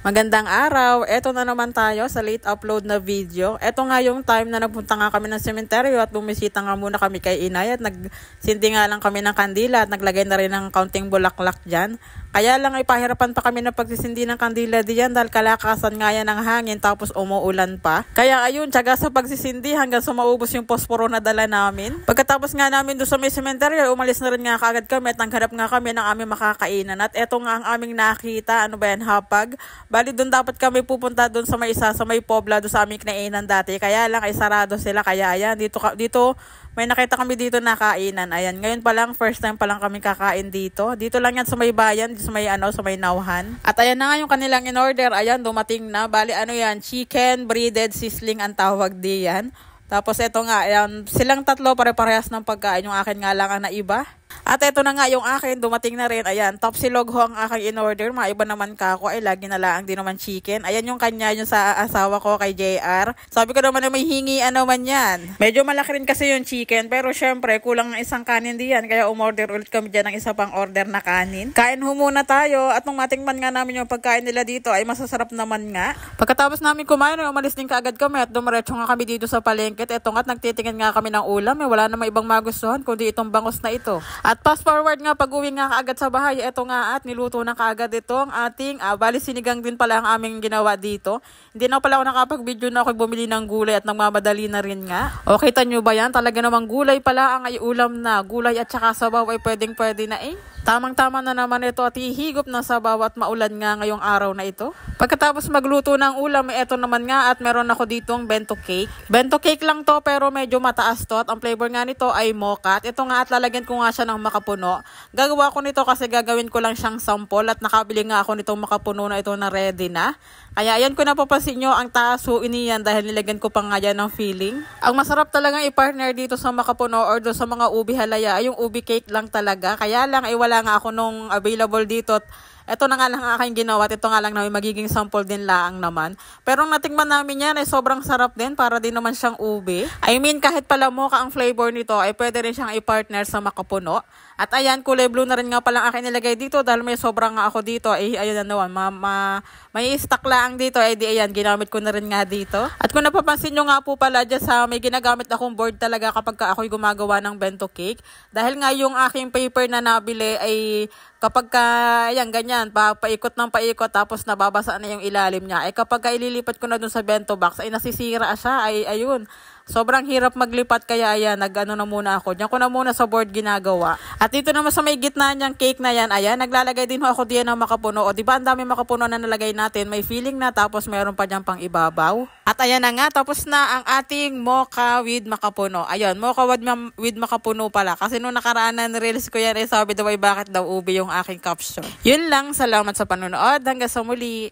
Magandang araw! Ito na naman tayo sa late upload na video. Ito nga yung time na nagpunta nga kami ng cemetery at bumisita nga muna kami kay inay at nagsindi nga lang kami ng kandila at naglagay na rin ng counting bulaklak diyan. Kaya lang ay pahirapan pa kami na pagsisindi ng kandila diyan dahil kalakasan nga yan ng hangin tapos umuulan pa. Kaya ayun, tsaga sa pagsisindi hanggang sumaubos yung posporo na dala namin. Pagkatapos nga namin doon sa may sementeryo, umalis na rin nga kagad kami at nangharap nga kami ng aming makakainan. At eto nga ang aming nakita, ano ba yan, hapag? Bali, doon dapat kami pupunta doon sa may isa, sa may Pobla, doon sa aming kainan dati. Kaya lang, ay sarado sila. Kaya, ayan, dito, dito may nakita kami dito na kainan. Ayan, ngayon pa lang, first time pa lang kami kakain dito. Dito lang yan sa may bayan, sa may, ano, sa may nauhan. At ayan na nga yung kanilang in-order. Ayan, dumating na. Bali, ano yan, chicken breaded sizzling ang tawag di yan. Tapos, eto nga, ayan, silang tatlo pare-parehas ng pagkain. Yung akin nga lang ang naiba. At eto na nga yung akin, dumating na rin. Ayan, topsilog ho ang aking in-order. Mga iba naman ka ako. Ay, lagi na lang din naman chicken. Ayan yung kanya, yung sa asawa ko kay JR. Sabi ko naman na may hingi ano man yan. Medyo malaki rin kasi yung chicken. Pero syempre, kulang ng isang kanin diyan. Kaya umorder ulit kami dyan ng isa pang order na kanin. Kain ho muna tayo. At nung matingman nga namin yung pagkain nila dito, ay masasarap naman nga. Pagkatapos namin kumain, umalis din kaagad kami at dumiretso nga kami dito sa palengke. Eto nga't nagtitingin nga kami ng ulam. Eh, wala namang ibang magustuhan kundi itong bangos na ito. At at fast forward nga, pag-uwi nga kaagad sa bahay, eto nga at niluto na kaagad ito ang ating, ah, bali sinigang din pala ang aming ginawa dito. Hindi na pala ako nakapag-video na ako bumili ng gulay at nagmamadali na rin nga. O kita nyo ba yan? Talaga namang gulay pala ang ay ulam na. Gulay at saka sabaw ay pwedeng pwede na eh. Tamang-tama na naman ito at hihigop na sa at maulan nga ngayong araw na ito. Pagkatapos magluto ng ulam, ito naman nga at meron ako ditong bento cake. Bento cake lang to pero medyo mataas to at ang flavor nga nito ay mocha. At ito nga at lalagyan ko nga siya ng makapuno. Gagawa ko nito kasi gagawin ko lang siyang sample at nakabili nga ako nitong makapuno na ito na ready na. Kaya ayan ko napapansin nyo ang taso iniyan dahil nilagyan ko pa nga yan ng feeling. Ang masarap talaga i-partner dito sa makapuno or sa mga ubi halaya ay yung ubi cake lang talaga. Kaya lang ay eh, wala nga ako nung available dito at ito na nga lang aking ginawa at ito nga lang namin magiging sample din lang naman. Pero ang natikman namin yan ay sobrang sarap din para din naman siyang ube. I mean kahit pala mocha ang flavor nito ay pwede rin siyang i-partner sa makapuno. At ayan, kulay blue na rin nga palang akin nilagay dito dahil may sobrang nga ako dito. Eh, ayun na naman, ma, ma, may stock lang dito. Eh, di ayan, ginamit ko na rin nga dito. At kung napapansin nyo nga po pala dyan sa may ginagamit akong board talaga kapag ka ako'y gumagawa ng bento cake. Dahil nga yung aking paper na nabili ay Kapag ka, ayan, ganyan, pa, paikot ng paikot, tapos nababasa na yung ilalim niya. Eh kapag ililipat ko na dun sa bento box, ay nasisira siya, ay ayun. Sobrang hirap maglipat kaya ayan, nag-ano na muna ako. Diyan ko na muna sa board ginagawa. At dito naman sa may gitna niyang cake na yan, ayan, naglalagay din ho ako diyan ng makapuno. O di ba ang dami makapuno na nalagay natin, may feeling na tapos meron pa diyang pang ibabaw. At ayan na nga, tapos na ang ating mocha with makapuno. Ayun, mocha with, with makapuno pala. Kasi nung nakaraan na release ko yan, eh, sabi daw ay bakit daw ubi yung aking caption. Yun lang, salamat sa panonood. Hanggang sa muli.